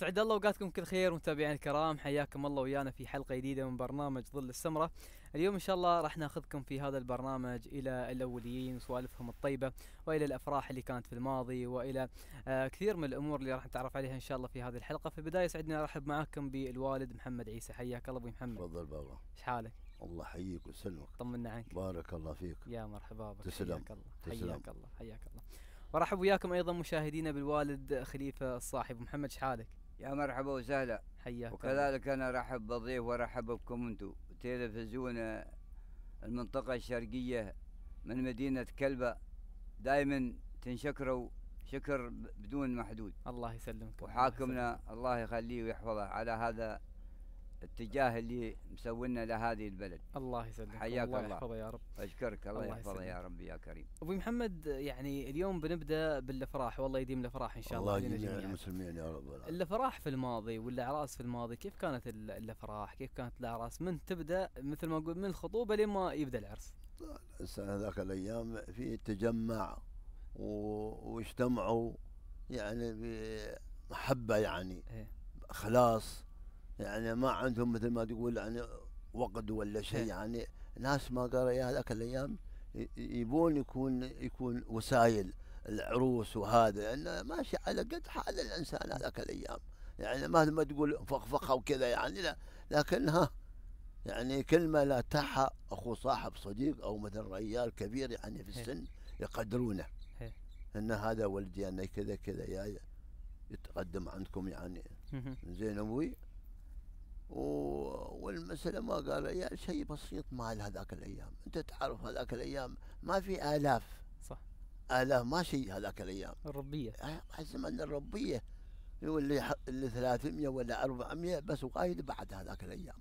سعد الله اوقاتكم كل خير متابعينا الكرام حياكم الله ويانا في حلقه جديده من برنامج ظل السمره اليوم ان شاء الله راح ناخذكم في هذا البرنامج الى الاوليين وسوالفهم الطيبه والى الافراح اللي كانت في الماضي والى آه كثير من الامور اللي راح نتعرف عليها ان شاء الله في هذه الحلقه في البدايه سعدنا ارحب معاكم بالوالد محمد عيسى حياك الله ابو محمد تفضل بابا ايش حالك الله يحييك ويسلمك طمنا عنك بارك الله فيك يا مرحبا بك تسلم حياك الله تسلم. حياك الله حياك الله ورحب وياكم ايضا مشاهدينا بالوالد خليفه الصاحب محمد شحالك يا مرحبا وسهلا حياك وكذلك انا رحب بضيف ورحب بكم انتم تلفزيون المنطقه الشرقيه من مدينه كلبه دائما تنشكروا شكر بدون محدود الله يسلمك وحاكمنا الله يخليه ويحفظه على هذا اتجاه اللي مسوينا لهذه البلد الله يسلمك حياك الله, الله يحفظه يا رب اشكرك الله, الله يحفظه يا رب يا كريم ابو محمد يعني اليوم بنبدا بالافراح والله يديم الافراح ان شاء الله الله يديم المسلمين يا رب العالمين الافراح في الماضي والاعراس في الماضي كيف كانت الافراح كيف كانت الاعراس من تبدا مثل ما نقول من الخطوبه لما يبدا العرس الانسان هذاك الايام في تجمع واجتمعوا يعني بمحبه يعني إيه. خلاص يعني ما عندهم مثل ما تقول يعني وقد ولا شيء إيه. يعني ناس ما قرا هذاك الايام يبون يكون يكون وسائل العروس وهذا لانه ماشي على قد حال الانسان هذاك الايام يعني ما ما تقول فخفخه وكذا يعني لا لكنها يعني كلمه لا تحى اخو صاحب صديق او مثلا رجال كبير يعني في إيه. السن يقدرونه إيه. ان هذا ولدي يعني كذا كذا يا يتقدم عندكم يعني زين ابوي والمسألة ما قال يا شيء بسيط مال هذاك الأيام أنت تعرف هذاك الأيام ما في آلاف صح آلاف ما شيء هذاك الأيام الربية أن أه، الربية اللي اللي 300 ولا 400 بس وايد بعد هذاك الايام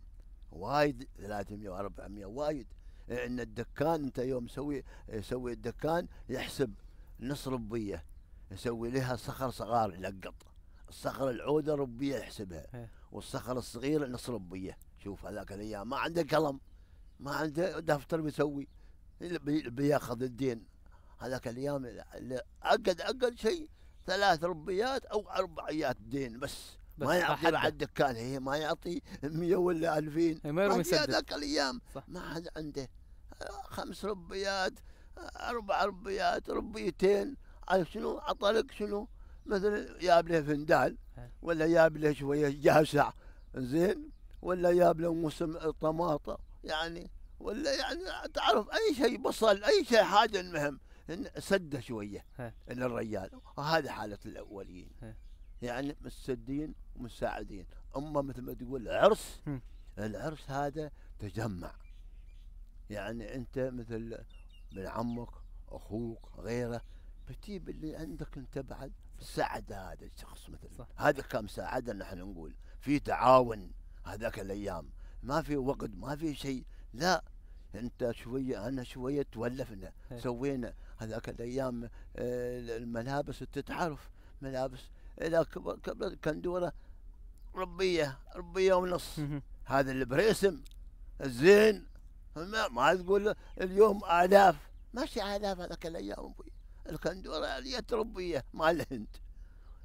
وايد 300 و400 وايد ان الدكان انت يوم سوي يسوي الدكان يحسب نص ربيه يسوي لها صخر صغار يلقط الصخر العوده ربيه يحسبها إيه. والصخر الصغير نصرب بيه شوف هذاك الايام ما عنده قلم ما عنده دفتر بيسوي بياخذ الدين هذاك الايام اقد اقد شيء ثلاث ربيات او اربعيات دين بس بس ما يعطي بعد الدكان هي ما يعطي 100 ولا 2000 ما يرمي هذاك الايام ما حد عنده خمس ربيات اربع ربيات ربيتين شنو عطلك شنو مثلا جاب له فندال ولا جاب له شويه جاسع زين ولا جاب له موسم طماطه يعني ولا يعني تعرف اي شيء بصل اي شيء حاجه المهم سده شويه للرجال وهذا حاله الاولين يعني مسدين ومساعدين اما مثل ما تقول عرس العرس هذا تجمع يعني انت مثل من عمك اخوك غيره بتجيب اللي عندك انت بعد ساعد هذا الشخص مثلا هذا كم ساعدنا نحن نقول في تعاون هذاك الايام ما في وقت ما في شيء لا انت شويه انا شويه تولفنا إيه. سوينا هذاك الايام آه، الملابس انت تعرف ملابس الى كبر كندوره ربيه ربيه ونص هذا البريسم الزين ما, ما تقول اليوم الاف ماشي الاف هذاك الايام ابوي الكندوره اللي تربيه مال الهند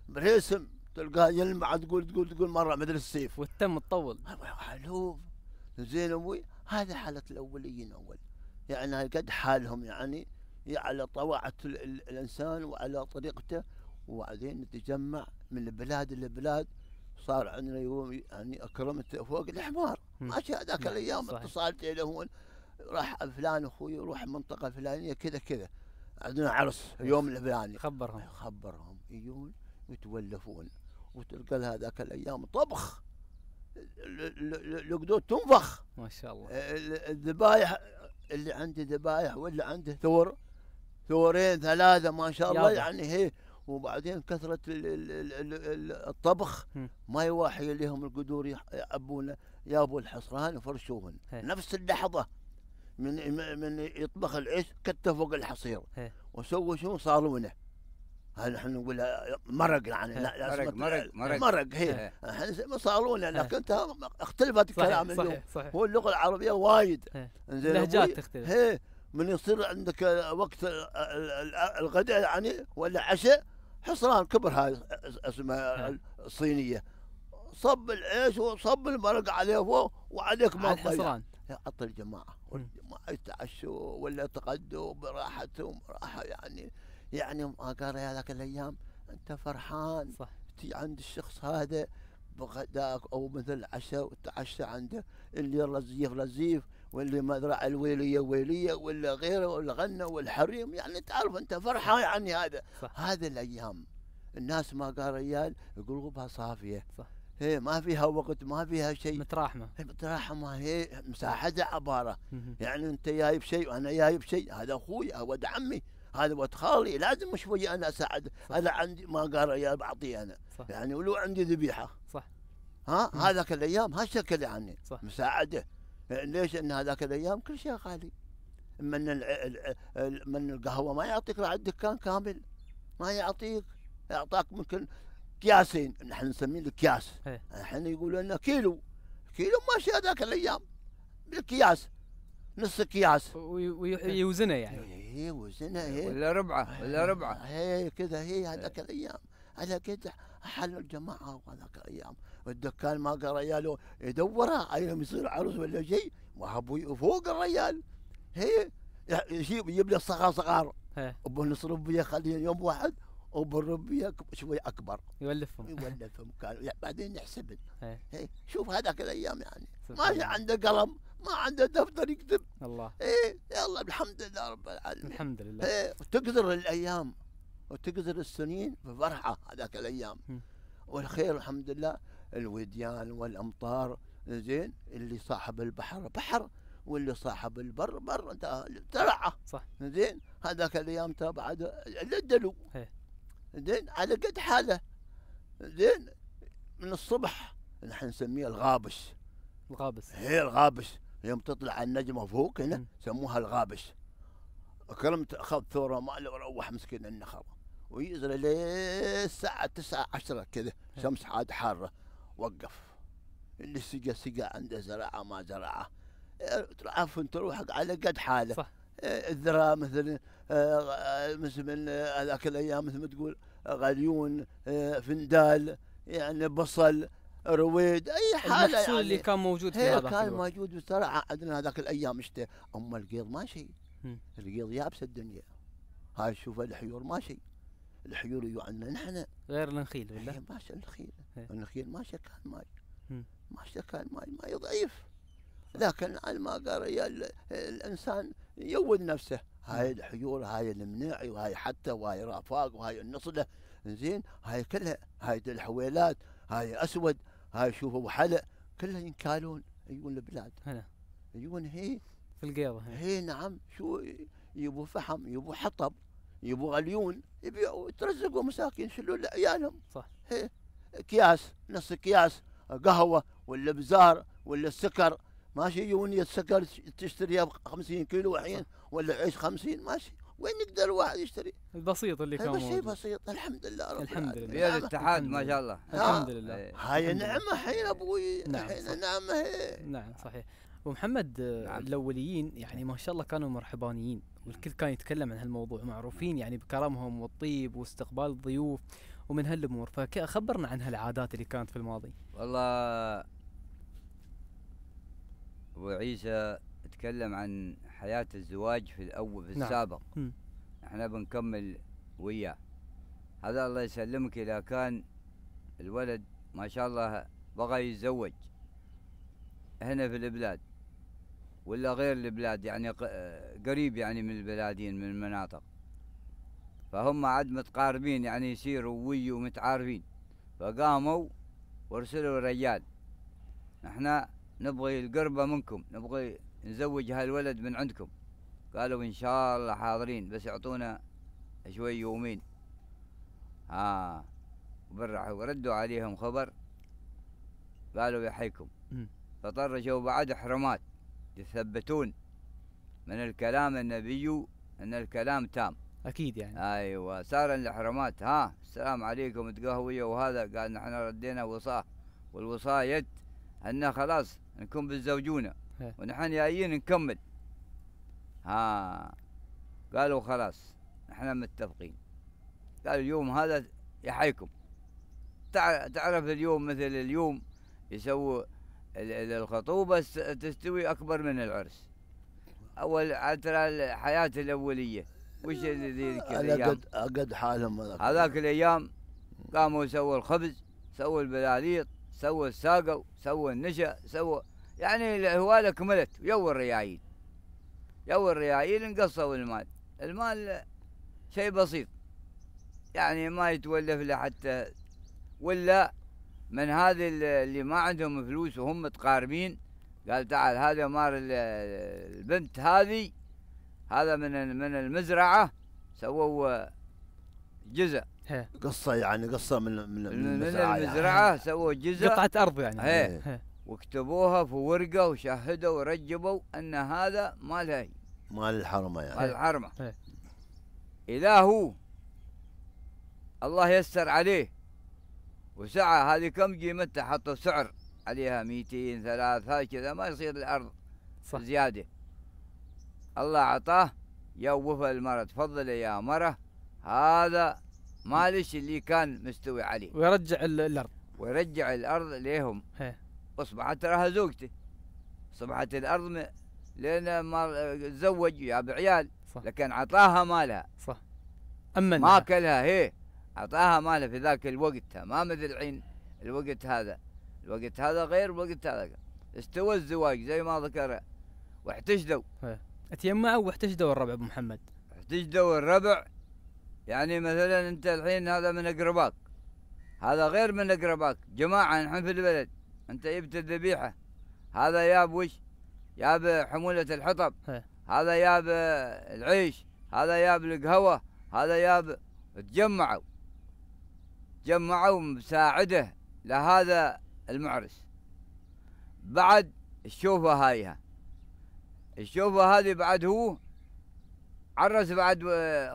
برسم تلقاه يلمع تقول تقول تقول مره مدري السيف والتم تطول حلو زين ابوي هذا حاله الاوليين اول يعني قد حالهم يعني على طواعه الانسان وعلى طريقته وبعدين نتجمع من البلاد لبلاد صار عندنا يوم يعني اكرمت فوق الحمار ماشي هذاك الايام اتصال تليفون راح فلان اخوي يروح منطقه فلانيه كذا كذا عندنا عرس يوم الفلاني خبرهم أيوة، خبرهم يجون يتولفون وتلقى هذاك الايام طبخ القدود تنفخ ما شاء الله آه، الذبايح اللي عنده ذبايح واللي عنده ثور ثورين ثلاثه ما شاء الله يعني هي وبعدين كثره الطبخ ما يواحي لهم القدور يعبونه يابوا الحصران وفرشوهن نفس اللحظه من من يطبخ العيش كته فوق الحصير وسووا شو صالونه هذا احنا نقول مرق يعني لا مرق مرق مرق مرق هي احنا صالونه لكن اختلفت الكلام صحيح اليوم صحيح هو اللغه العربيه وايد لهجات تختلف هي من يصير عندك وقت الغداء يعني ولا عشاء حصران كبر هاي اسمها الصينيه صب العيش وصب المرق عليه فوق وعليك ما على الحصران عط الجماعه ما يتعشوا ولا يتغدوا براحتهم راحه يعني يعني ما قال هذاك الايام انت فرحان صح تي عند الشخص هذا بغداك او مثل عشاء وتعشى عنده اللي رزيف رزيف واللي ما ادري الويليه ويليه ولا غيره والغنى غنى والحريم يعني تعرف انت فرحه يعني هذا صح. هذه الايام الناس ما قال ريال قلوبها صافيه صح. هي ما فيها وقت ما فيها شيء متراحمه متراحمه هي مساعده عباره يعني انت جايب شيء وانا جايب شيء هذا اخوي هذا ولد عمي هذا ولد خالي لازم شوي انا اساعد هذا عندي ما قال بعطيه انا صح. يعني ولو عندي ذبيحه صح ها هذاك الايام هالشكل يعني صح. مساعده ليش ان هذاك الايام كل شيء غالي من الع... الع... من القهوه ما يعطيك راعي الدكان كامل ما يعطيك اعطاك ممكن كياسين نحن نسميه الكياس إيه. نحن يقولوا لنا كيلو كيلو ماشي هذاك الايام بالكياس نص كياس ويوزنه يعني هي إيه، إيه، وزنه هي ولا ربعه ولا ربعه هي كذا هي هذاك الايام على كذا حل الجماعه هذاك الايام الدكان ما قال رياله يدورها اين يصير عروس ولا شيء ما ابوي فوق الريال هي يجيب يجيب لي صغار صغار ابو نصر ابوي يوم واحد وبالربية شوي أكبر يولفهم يولفهم كانوا يعني بعدين نحسبن إيه. إيه. شوف هذاك الأيام يعني ما عنده قلم ما عنده دفتر يكتب الله إيه يلا الحمد لله رب العالمين الحمد لله إيه وتقدر الأيام وتقدر السنين بفرحة هذاك الأيام والخير الحمد لله الوديان والأمطار زين اللي صاحب البحر بحر واللي صاحب البر بر انت ترعه صح زين هذاك الايام ترى الدلو إيه. زين على قد حاله زين من الصبح نحن نسميه الغابش الغابس هي الغابش يوم تطلع النجمه فوق هنا يسموها الغابش كرمت اخذ ثوره ماله وروح مسكين النخره ويزرع للساعة تسعة عشرة كذا شمس عاد حارة وقف اللي سقى سقى عنده زراعة ما زراعة إيه، عفوا تروح على قد حاله صح إيه، الذرة مثلا آه، آه، مثل آه، هذاك الايام مثل ما تقول غليون فندال يعني بصل رويد اي حاله يعني. المحصول يعني اللي كان موجود في هذا كان موجود بصراحه عندنا هذاك الايام شتاء اما القيض ما شيء القيض يابسه الدنيا هاي شوف الحيور ما شيء الحيور يو عندنا نحن غير النخيل ولا؟ إيه، ماشي النخيل إيه. النخيل ما كان ماي ما كان ماي ماي ضعيف لكن على ما قال الانسان يود نفسه هاي الحيول هاي المناعي وهاي حتى وهاي رافاق وهاي النصله زين هاي كلها هاي الحويلات هاي اسود هاي شوفوا وحلق كلها ينكالون يجون البلاد هلا يجون هي في القيضه هي نعم شو يبوا فحم يبوا حطب يبوا غليون يبيعوا يترزقوا مساكين شلوا لعيالهم صح هي. اكياس نص اكياس قهوه ولا بزار ولا سكر ماشي يونية السكر تشتريها ب 50 كيلو الحين ولا عيش 50 ماشي وين يقدر الواحد يشتري؟ البسيط اللي كان شيء بسيط الحمد لله رب الحمد لله يا الاتحاد ما شاء الله آه. الحمد لله إيه. هاي نعمه حين ابوي نعم حين نعمه نعم صحيح محمد آه، نعم. الاوليين يعني ما شاء الله كانوا مرحبانيين والكل كان يتكلم عن هالموضوع معروفين يعني بكرمهم والطيب واستقبال الضيوف ومن هالامور فخبرنا عن هالعادات اللي كانت في الماضي والله ابو عيسى تكلم عن حياه الزواج في الاول في نعم. السابق نعم. احنا بنكمل وياه هذا الله يسلمك اذا كان الولد ما شاء الله بغى يتزوج هنا في البلاد ولا غير البلاد يعني قريب يعني من البلادين من المناطق فهم عاد متقاربين يعني يصيروا وي ومتعارفين فقاموا وارسلوا رجال احنا نبغي القربة منكم نبغي نزوج هالولد من عندكم قالوا إن شاء الله حاضرين بس يعطونا شوي يومين ها آه. وبرحوا وردوا عليهم خبر قالوا يحيكم فطرشوا بعد حرمات يثبتون من الكلام النبي ان الكلام تام اكيد يعني ايوه صار الحرمات ها السلام عليكم تقهويه وهذا قال نحن ردينا وصاه والوصايه انه خلاص نكون بالزوجونه ونحن جايين نكمل ها قالوا خلاص احنا متفقين قالوا اليوم هذا يحيكم تعرف اليوم مثل اليوم يسووا الخطوبة تستوي أكبر من العرس أول ترى الحياة الأولية وش اللي الأيام قد حالهم هذاك الأيام قاموا سووا الخبز سووا البلاليط سووا الساقو سووا النشا سووا يعني الهواله كملت يو الريايل يو الريايل انقصوا المال المال شيء بسيط يعني ما يتولف له حتى ولا من هذه اللي ما عندهم فلوس وهم متقاربين قال تعال هذا مار البنت هذه هذا من من المزرعه سووا جزء قصه يعني قصه من من المزرعه, من المزرعه يعني. سووا جزء قطعه ارض يعني هي. إيه. هي. وكتبوها في ورقه وشهدوا ورجبوا ان هذا مال هي مال الحرمه يعني مال الحرمه إيه. اذا هو الله يسر عليه وسعه هذه كم قيمتها حطوا سعر عليها 200 300 هكذا ما يصير الارض صح. زياده الله اعطاه يوفى المرة تفضل يا مرة هذا مالش اللي كان مستوي عليه ويرجع الارض ويرجع الارض ليهم اصبحت راها زوجته اصبحت الارض م... لان ما تزوج يا عيال صح. لكن عطاها مالها صح امنها ما اكلها هي عطاها مالها في ذاك الوقت ما مثل الحين الوقت هذا الوقت هذا غير الوقت هذا استوى الزواج زي ما ذكر واحتشدوا اتيمعوا واحتشدوا الربع ابو محمد احتشدوا الربع يعني مثلا انت الحين هذا من اقرباك هذا غير من اقرباك جماعه نحن في البلد انت جبت الذبيحه هذا ياب وش ياب حموله الحطب هذا ياب العيش هذا ياب القهوه هذا ياب تجمعوا تجمعوا مساعده لهذا المعرس بعد الشوفه هايها الشوفه هذه بعد هو عرس بعد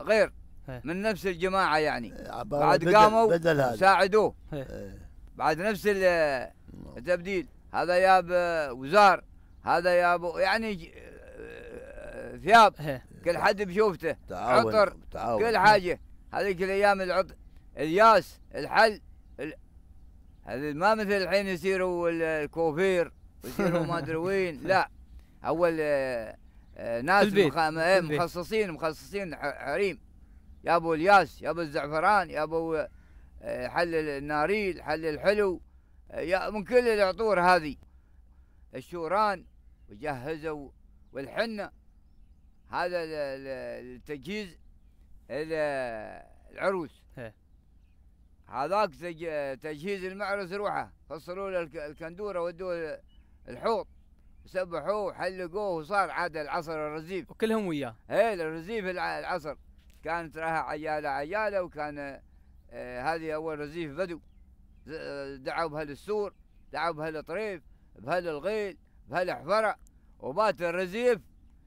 غير إيه. من نفس الجماعه يعني إيه، بعد قاموا ساعدوه إيه. بعد نفس نعم. التبديل هذا ياب آه، وزار هذا ياب يعني آه، ثياب كل حد بشوفته تعاون عطر تعاون كل حاجه هذيك الايام العطر الياس الحل هذا ما مثل الحين يصيروا الكوفير ويصيروا ما ادري وين لا اول آه، ناس مخ... مخصصين مخصصين حريم يا ابو الياس يا ابو الزعفران يا ابو آه، حل الناريل حل الحلو آه، يا من كل العطور هذه الشوران وجهزوا والحنة هذا التجهيز العروس إيه. هذاك تجهيز المعرس روحه فصلوا له الكندوره ودوه الحوض سبحوه وحلقوه وصار عاد العصر الرزيف وكلهم وياه ايه الرزيف العصر كانت راها عيالة عيالة وكان آه، هذه أول رزيف بدو دعوا بهالسور دعوا بهالطريف بهالغيل بهالحفرة وبات الرزيف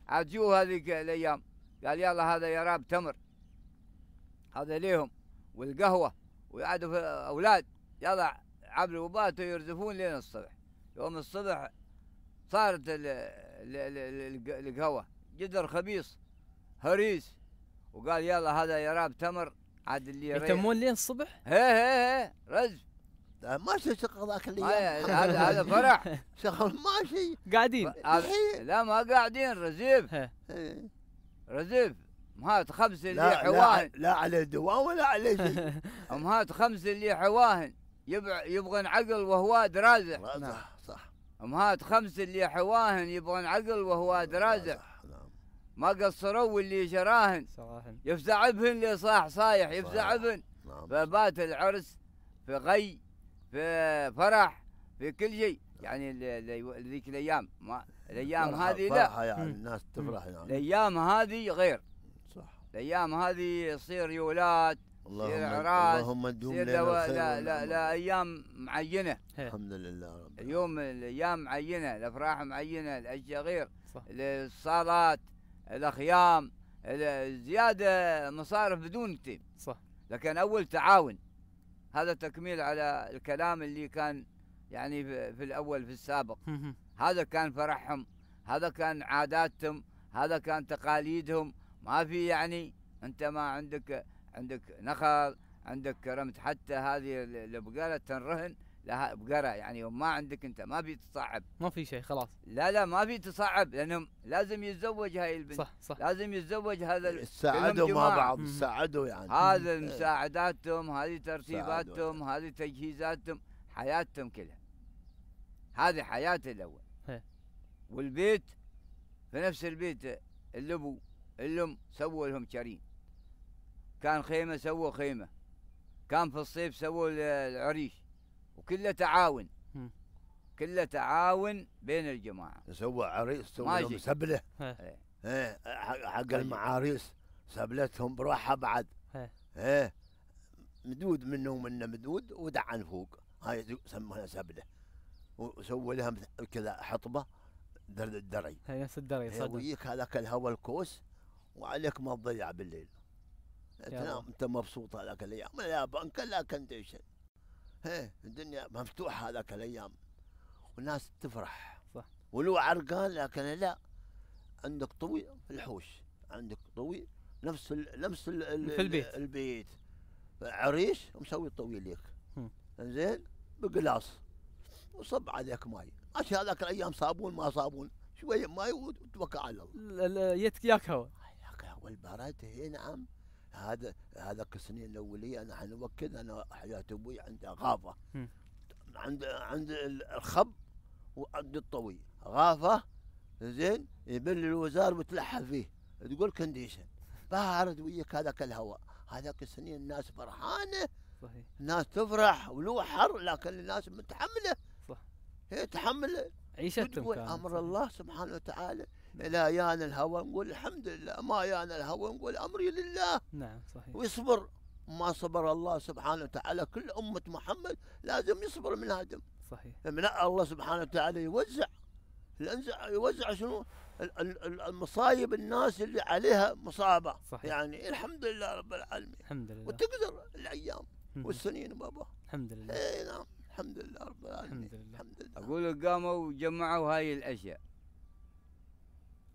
عاد هذيك الأيام قال يلا هذا يا راب تمر هذا ليهم والقهوة ويعادوا في أولاد يلا عبر وباتوا يرزفون لين الصبح يوم الصبح صارت القهوة جدر خبيص هريس وقال يلا هذا يراب تمر عاد اللي يتمون لين الصبح؟ ايه ايه ايه رز ما شغل ذاك اليوم هذا هذا فرع شغل ماشي قاعدين قاعدين لا ما قاعدين رزيف رزيف امهات خمسه اللي حواهن لا, لا على دوام ولا على شيء امهات خمسه اللي حواهن يبغون عقل وهو درازع نعم. صح امهات خمسه اللي حواهن يبغون عقل وهو درازع ما قصروا واللي جراهن صراحن يفزع بهن اللي صاح صايح يفزع بهن نعم. فبات العرس في غي في فرح في كل شيء نعم. يعني ذيك الايام ما الايام هذه لا يعني الناس تفرح يعني الايام هذه غير صح الايام هذه يصير يولات اللهم اللهم ادوم لا, لا لا لا ايام معينه الحمد لله رب اليوم الايام معينه الافراح معينه الاشياء غير صح الصالات الاخيام زياده مصارف بدون تيم صح لكن اول تعاون هذا تكميل على الكلام اللي كان يعني في الاول في السابق هذا كان فرحهم هذا كان عاداتهم هذا كان تقاليدهم ما في يعني انت ما عندك عندك نخل عندك كرمت حتى هذه البقاله تنرهن لها بقره يعني يوم ما عندك انت ما في تصعب ما في شيء خلاص لا لا ما في تصعب لانهم لازم يتزوج هاي البنت صح صح لازم يتزوج هذا ساعدوا مع بعض ساعدوا يعني هذا إيه. مساعداتهم هذه ترتيباتهم هذه تجهيزاتهم حياتهم كلها هذه حياته الاول إيه. والبيت في نفس البيت الابو الام سووا لهم شرين كان خيمه سووا خيمه كان في الصيف سووا العريش وكله تعاون كله تعاون بين الجماعه سوى عريس سوى سبله ايه, إيه، حق المعاريس سبلتهم بروحها بعد ايه مدود منه ومنه مدود ودعن فوق هاي سموها سبله وسوى لها كذا حطبه درد الدري هي نفس الدري إيه، صدق ويجيك هذاك الهواء الكوس وعليك ما تضيع بالليل تنام انت مبسوط هذاك الايام لا بنك لا كنتيشن ايه الدنيا مفتوحه هذاك الايام والناس تفرح صح ولو عرقان لكن لا عندك طوي الحوش عندك طوي نفس الـ نفس الـ في البيت البيت عريش مسوي طوي لك زين بقلاص وصب عليك ماي ماشي هذاك الايام صابون ما صابون شويه ماي وتوكل على الله يتك ياك هواء ياك هواء البرد هي إيه نعم هذا هذاك السنين الاوليه نحن نوكل انا حياه ابوي عنده غافه عند عند الخب وعند الطوي غافه زين يبل الوزاره وتلحف فيه تقول كنديشن بارد وياك هذاك الهواء هذاك السنين الناس فرحانه صحيح الناس تفرح ولو حر لكن الناس متحمله صح هي تحمله عيشتهم امر الله سبحانه وتعالى لا يانا الهوى نقول الحمد لله ما يانا الهوى نقول امري لله نعم صحيح ويصبر ما صبر الله سبحانه وتعالى كل أمة محمد لازم يصبر من هدم صحيح من الله سبحانه وتعالى يوزع يوزع شنو المصايب الناس اللي عليها مصابة صحيح. يعني الحمد لله رب العالمين الحمد لله وتقدر الأيام والسنين بابا الحمد لله اي نعم الحمد لله رب العالمين الحمد لله, الحمد لله. أقول قاموا وجمعوا هاي الأشياء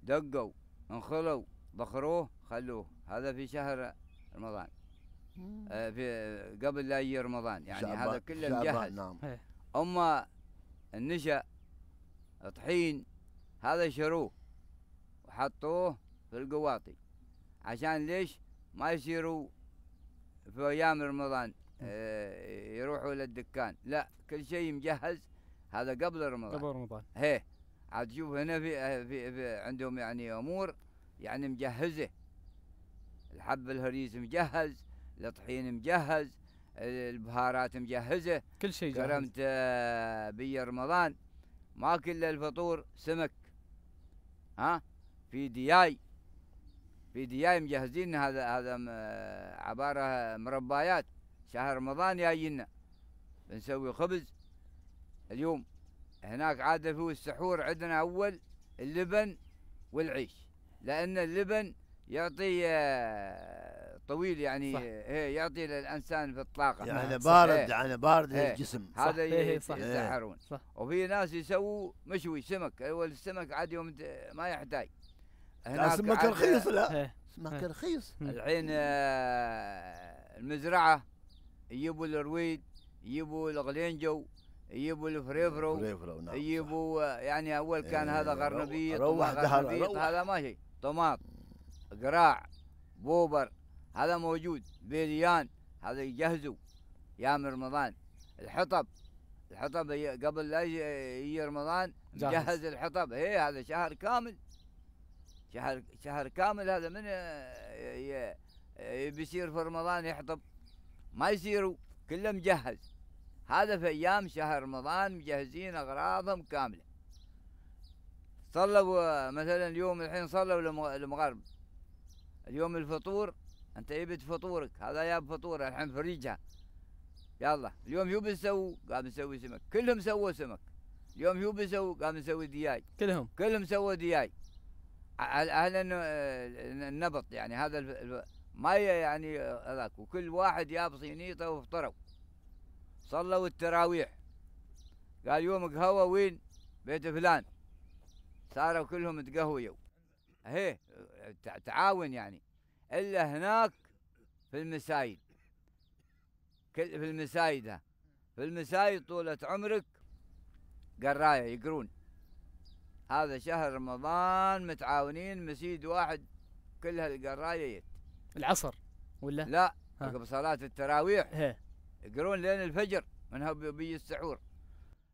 دقوا انخلوا ضخروه خلوه هذا في شهر رمضان آه في قبل لا يجي رمضان يعني هذا كله مجهز نعم. إيه. اما النشا طحين هذا شروه وحطوه في القواطي عشان ليش ما يصيروا في ايام رمضان آه يروحوا للدكان لا كل شيء مجهز هذا قبل رمضان قبل رمضان هي. إيه. عاد شوف هنا في, في, في عندهم يعني امور يعني مجهزه الحب الهريس مجهز الطحين مجهز البهارات مجهزه كل شيء جاهز كرمت آه، بي رمضان ما كل الفطور سمك ها في دياي في دياي مجهزين هذا هذا آه، عباره مربايات شهر رمضان جاينا بنسوي خبز اليوم هناك عادة هو السحور عندنا أول اللبن والعيش لأن اللبن يعطي آه، طويل يعني صح. آه، هي يعطي للانسان في الطاقه يعني نعم، بارد يعني بارد إيه، للجسم الجسم هذا يسحرون إيه، إيه، وفي ناس يسووا مشوي سمك اول السمك عاد يوم ما يحتاج هناك سمك رخيص لا سمك رخيص الحين آه، المزرعه يجيبوا الرويد يجيبوا الغلينجو يجيبوا الفريفرو الفريفرو نعم يجيبوا يعني اول كان إيه، هذا غرنبيط روح غرنبيط هذا ماشي طماط قراع بوبر هذا موجود بيريان هذا يجهزوا يام رمضان الحطب الحطب قبل لا يجي رمضان مجهز الحطب هي إيه، هذا شهر كامل شهر شهر كامل هذا من بيصير في رمضان يحطب ما يصيروا كله مجهز هذا في أيام شهر رمضان مجهزين أغراضهم كاملة صلوا مثلا اليوم الحين صلوا المغرب اليوم الفطور أنت جبت إيه فطورك هذا جاب فطوره الحين فريجها يلا اليوم شو بنسوي؟ قام نسوي سمك كلهم سووا سمك اليوم شو بنسوي؟ قام نسوي دياي كلهم كلهم سووا دياي أهل النبط يعني هذا ما يعني آه، هذاك وكل واحد جاب صينيته وفطروا صلوا التراويح قال يوم قهوة وين بيت فلان صاروا كلهم تقهويوا هي تعاون يعني إلا هناك في المسايد في المسايد في المسايد طولة عمرك قراية يقرون هذا شهر رمضان متعاونين مسيد واحد كلها القراية العصر ولا؟ لا قبل صلاة التراويح هي. يقرون لين الفجر منها بيجي السحور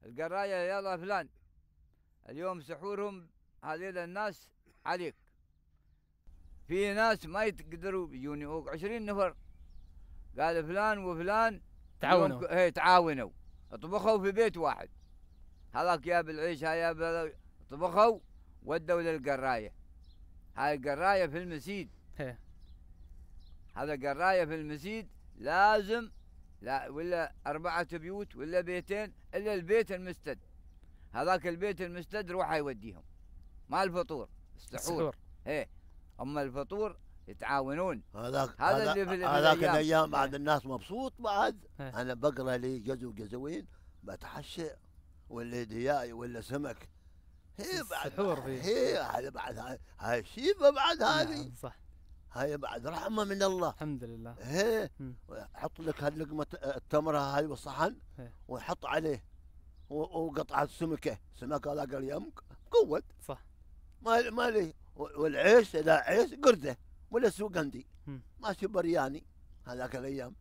القراية يلا فلان اليوم سحورهم هذيل الناس عليك في ناس ما يتقدروا يجوني عشرين نفر قال فلان وفلان تعاونوا هي إيه، تعاونوا طبخوا في بيت واحد هذاك جاب العيش هاي جاب طبخوا ودوا للقرايه هاي القرايه في المسيد إيه. هذا قرايه في المسيد لازم لا ولا أربعة بيوت ولا بيتين إلا البيت المستد هذاك البيت المستد روحه يوديهم ما الفطور السحور ايه أما الفطور يتعاونون هذاك هذا اللي في هذاك الايام بعد إيه. الناس مبسوط بعد إيه. انا بقرا لي جزو جزوين بتحشى ولا دياي ولا سمك هي بعد السحور هي بعد هاي الشيفه بعد نعم، هذه صح هاي بعد رحمه من الله الحمد لله ايه حط لك هاللقمه آه، التمره هاي والصحن وحط عليه وقطعه سمكه سمكه لا قال يمك قوت صح ما ما لي والعيش لا عيش قرده ولا سوق ما ماشي برياني هذاك الايام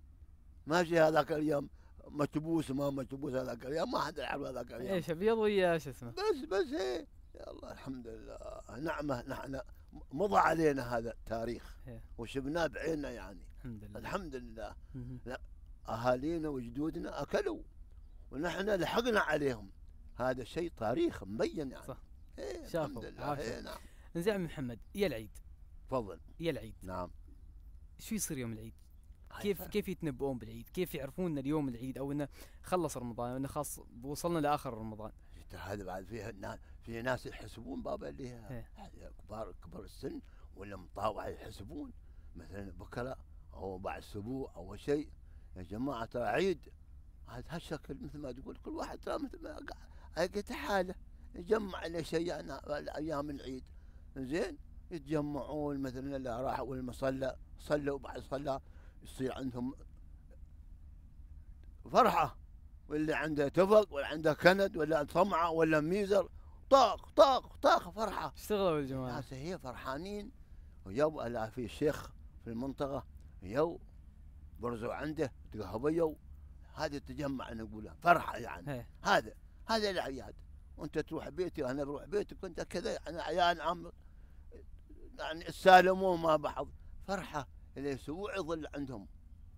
ماشي هذاك الايام متبوس ما متبوس هذاك الايام ما حد يعرف هذاك الايام ايش ابيض ويا شو اسمه بس بس ايه يلا الحمد لله نعمه نحن مضى علينا هذا التاريخ إيه. وشفناه بعيننا يعني الحمد لله الحمد لله اهالينا وجدودنا اكلوا ونحن لحقنا عليهم هذا شيء تاريخ مبين يعني صح إيه، الحمد لله إيه، نعم زين محمد يا العيد تفضل يا العيد نعم شو يصير يوم العيد؟ كيف كيف يتنبؤون بالعيد؟ كيف يعرفون ان اليوم العيد او انه خلص رمضان او انه خلاص وصلنا لاخر رمضان؟ هذا بعد فيها في ناس يحسبون بابا اللي إيه. كبار كبار السن ولا مطاوع يحسبون مثلا بكره او بعد اسبوع او شيء يا جماعه ترى عيد هالشكل مثل ما تقول كل واحد ترى مثل ما قلت حاله يجمع له شيء ايام العيد زين يتجمعون مثلا اللي راحوا المصلى صلوا بعد الصلاة يصير عندهم فرحه واللي عنده تفق ولا عنده كند ولا طمعه ولا ميزر طاق طاق طاق فرحه اشتغلوا الجماعه الناس هي فرحانين ويو الا في شيخ في المنطقه يو برزوا عنده تقهويوا هذا تجمع نقولها فرحه يعني هذا هذا الاعياد وانت تروح بيتي وانا بروح بيتك وانت كذا يعني اعيان عم يعني سالموا مع بعض فرحه اللي يسوع يظل عندهم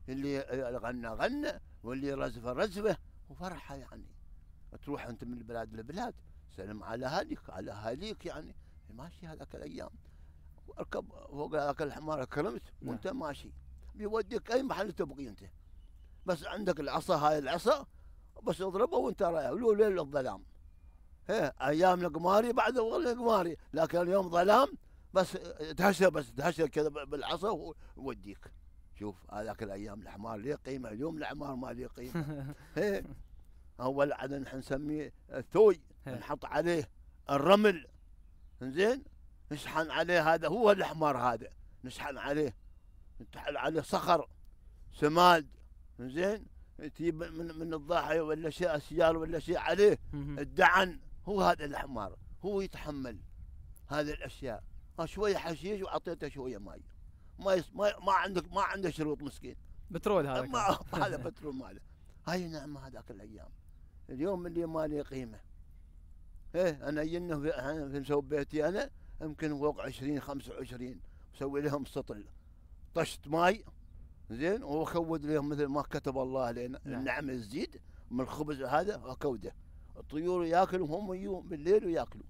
اللي غنى غنى واللي رزفه رزفه وفرحه يعني تروح انت من البلاد لبلاد سلم على هذيك على هذيك يعني ماشي هذاك الايام اركب فوق هذاك الحمار كرمت نعم. وانت ماشي بيوديك اي محل تبغي انت بس عندك العصا هاي العصا بس اضربه وانت رايح ولو ليل الظلام ايه ايام القماري بعد غير القماري لكن اليوم ظلام بس تهشى بس تهشى كذا بالعصا ووديك شوف هذاك الايام الحمار ليه قيمه اليوم الحمار ما ليه قيمه ايه اول عدن نسميه الثوي نحط عليه الرمل زين نشحن عليه هذا هو الاحمر هذا نشحن عليه نتحل عليه صخر سماد زين تجيب من من الضاحيه ولا شيء اشجار ولا شيء عليه الدعن هو هذا الحمار هو يتحمل هذه الاشياء شويه حشيش واعطيته شويه ماي ما ما ما عندك ما عنده شروط مسكين بترول هذا ما هذا بترول ماله هاي نعمه هذاك الايام اليوم اللي ما له قيمه ايه انا انه في نسوي بيتي انا يمكن فوق 20 25 اسوي لهم سطل طشت ماي زين واكود لهم مثل ما كتب الله لنا نعم. النعم الزيد من الخبز هذا اكوده الطيور ياكلوا هم يوم بالليل وياكلوا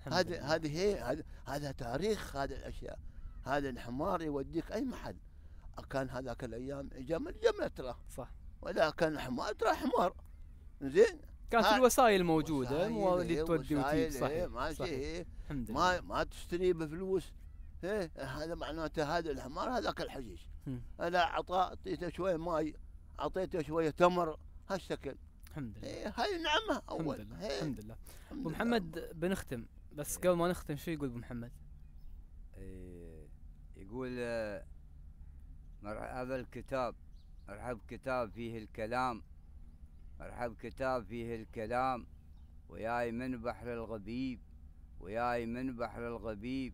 هذا هذه هي هذا تاريخ هذه الاشياء هذا الحمار يوديك اي محل كان هذاك الايام جمل جمل ترى صح ولا كان حمار ترى حمار زين كانت الوسائل موجوده مو اللي تودي وتجيب صحيح إيه، ما شيء إيه، الحمد لله ما ما تشتري بفلوس ايه هذا معناته هذا الحمار هذاك الحشيش انا اعطيته شويه ماي اعطيته شويه تمر هالشكل الحمد لله إيه هاي نعمه اول إيه، الحمد لله الحمد لله ابو محمد بنختم بس قبل ما نختم شو يقول ابو محمد؟ يقول آه، هذا الكتاب مرحب كتاب فيه الكلام أرحب كتاب فيه الكلام وياي من بحر الغبيب وياي من بحر الغبيب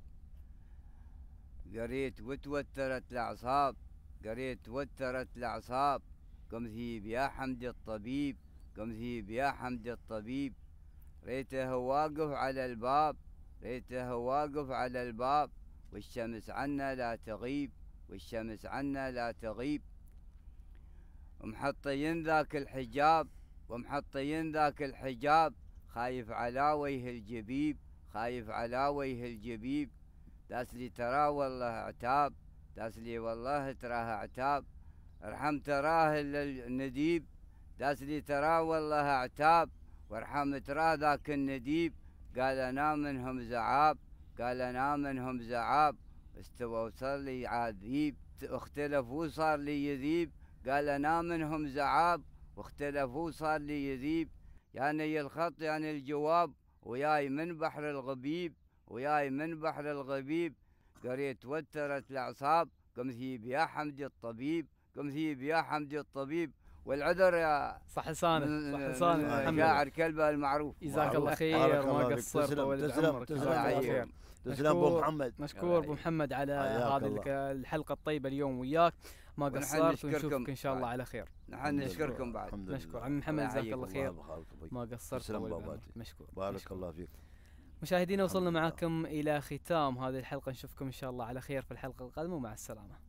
قريت وتوترت الأعصاب قريت وترت الأعصاب قم ذيب يا حمد الطبيب قم ذيب يا حمد الطبيب ريته واقف على الباب ريته واقف على الباب والشمس عنا لا تغيب والشمس عنا لا تغيب محطين ذاك الحجاب ومحطين ذاك الحجاب خايف على وجه الجبيب خايف على وجه الجبيب داسلي تراه والله عتاب داسلي والله تراه عتاب ارحم تراه النديب داس لي تراه والله عتاب وارحم تراه ذاك النديب قال انا منهم زعاب قال انا منهم زعاب استوى وصار لي عذيب اختلف وصار لي يذيب قال انا منهم زعاب واختلفوا صار لي يذيب يعني الخط يعني الجواب وياي من بحر الغبيب وياي من بحر الغبيب قريت توترت الأعصاب قم ثيب يا حمدي الطبيب قم ثيب يا حمدي الطبيب والعذر يا صح لسانك صح لسانك شاعر كلبه المعروف جزاك الله خير ما قصرت ولد عمرك جزاك الله تسلم ابو محمد مشكور ابو محمد على هذه الحلقه الطيبه اليوم وياك ما قصرت ونشوفك ان شاء الله على خير نحن نشكركم بعد مشكور عم محمد جزاك الله خير طيب. ما قصرت مشكور بارك الله فيك مشاهدينا وصلنا معكم الى ختام هذه الحلقه نشوفكم ان شاء الله على خير في الحلقه القادمه ومع السلامه